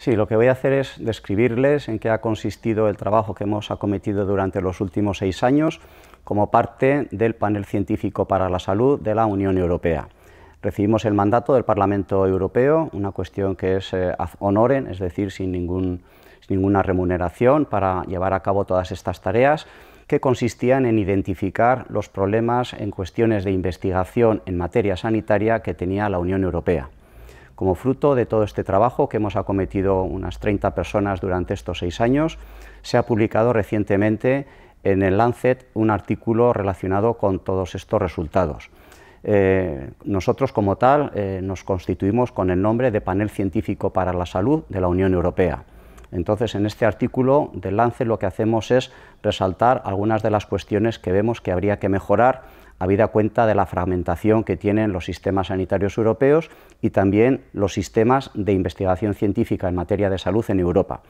Sí, lo que voy a hacer es describirles en qué ha consistido el trabajo que hemos acometido durante los últimos seis años como parte del panel científico para la salud de la Unión Europea. Recibimos el mandato del Parlamento Europeo, una cuestión que es eh, honoren, es decir, sin ninguna remuneración para llevar a cabo todas estas tareas que consistían en identificar los problemas en cuestiones de investigación en materia sanitaria que tenía la Unión Europea. Como fruto de todo este trabajo que hemos acometido unas 30 personas durante estos seis años, se ha publicado recientemente en el Lancet un artículo relacionado con todos estos resultados. Eh, nosotros como tal eh, nos constituimos con el nombre de Panel Científico para la Salud de la Unión Europea. Entonces, en este artículo del Lancet lo que hacemos es resaltar algunas de las cuestiones que vemos que habría que mejorar habida cuenta de la fragmentación que tienen los sistemas sanitarios europeos y también los sistemas de investigación científica en materia de salud en Europa.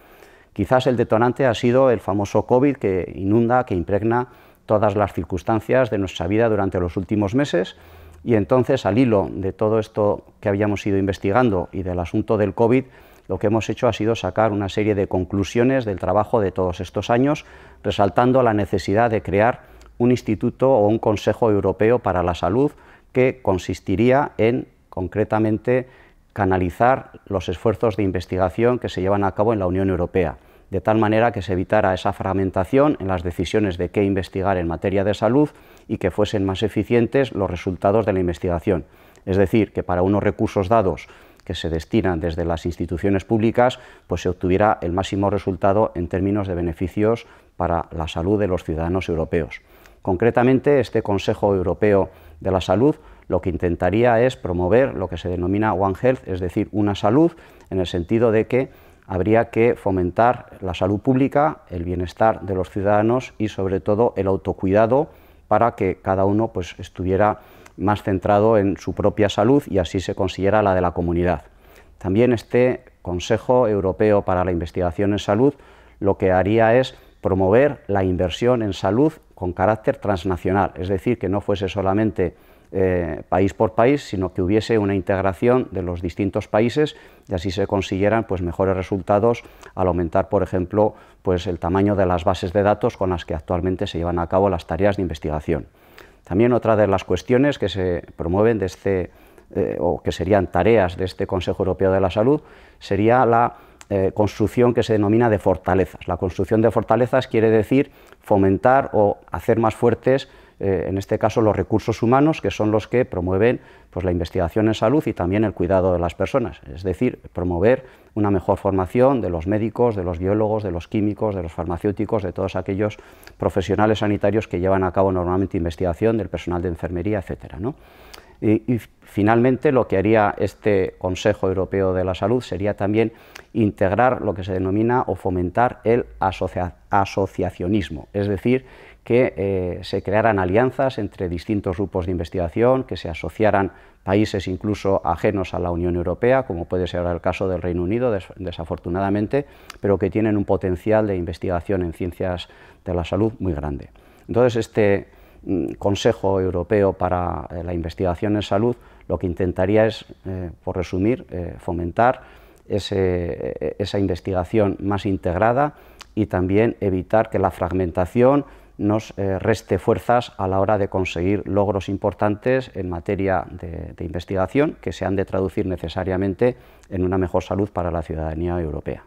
Quizás el detonante ha sido el famoso COVID que inunda, que impregna todas las circunstancias de nuestra vida durante los últimos meses y entonces al hilo de todo esto que habíamos ido investigando y del asunto del COVID, lo que hemos hecho ha sido sacar una serie de conclusiones del trabajo de todos estos años, resaltando la necesidad de crear un instituto o un Consejo Europeo para la Salud que consistiría en, concretamente, canalizar los esfuerzos de investigación que se llevan a cabo en la Unión Europea, de tal manera que se evitara esa fragmentación en las decisiones de qué investigar en materia de salud y que fuesen más eficientes los resultados de la investigación. Es decir, que para unos recursos dados que se destinan desde las instituciones públicas, pues se obtuviera el máximo resultado en términos de beneficios para la salud de los ciudadanos europeos. Concretamente, este Consejo Europeo de la Salud lo que intentaría es promover lo que se denomina One Health, es decir, una salud, en el sentido de que habría que fomentar la salud pública, el bienestar de los ciudadanos y sobre todo el autocuidado para que cada uno pues, estuviera más centrado en su propia salud y así se consiguiera la de la comunidad. También este Consejo Europeo para la Investigación en Salud lo que haría es promover la inversión en salud con carácter transnacional, es decir, que no fuese solamente eh, país por país, sino que hubiese una integración de los distintos países y así se consiguieran pues, mejores resultados al aumentar, por ejemplo, pues, el tamaño de las bases de datos con las que actualmente se llevan a cabo las tareas de investigación. También otra de las cuestiones que se promueven de este, eh, o que serían tareas de este Consejo Europeo de la Salud sería la eh, construcción que se denomina de fortalezas. La construcción de fortalezas quiere decir fomentar o hacer más fuertes, eh, en este caso, los recursos humanos, que son los que promueven pues, la investigación en salud y también el cuidado de las personas, es decir, promover una mejor formación de los médicos, de los biólogos, de los químicos, de los farmacéuticos, de todos aquellos profesionales sanitarios que llevan a cabo normalmente investigación, del personal de enfermería, etcétera. Y, finalmente lo que haría este Consejo Europeo de la Salud sería también integrar lo que se denomina o fomentar el asociacionismo, es decir, que eh, se crearan alianzas entre distintos grupos de investigación, que se asociaran países incluso ajenos a la Unión Europea, como puede ser ahora el caso del Reino Unido, desafortunadamente, pero que tienen un potencial de investigación en ciencias de la salud muy grande. Entonces, este mm, Consejo Europeo para eh, la Investigación en Salud lo que intentaría es, eh, por resumir, eh, fomentar e-, esa investigación más integrada y también evitar que la fragmentación nos eh, reste fuerzas a la hora de conseguir logros importantes en materia de investigación que se han de traducir necesariamente en una mejor salud para la ciudadanía europea.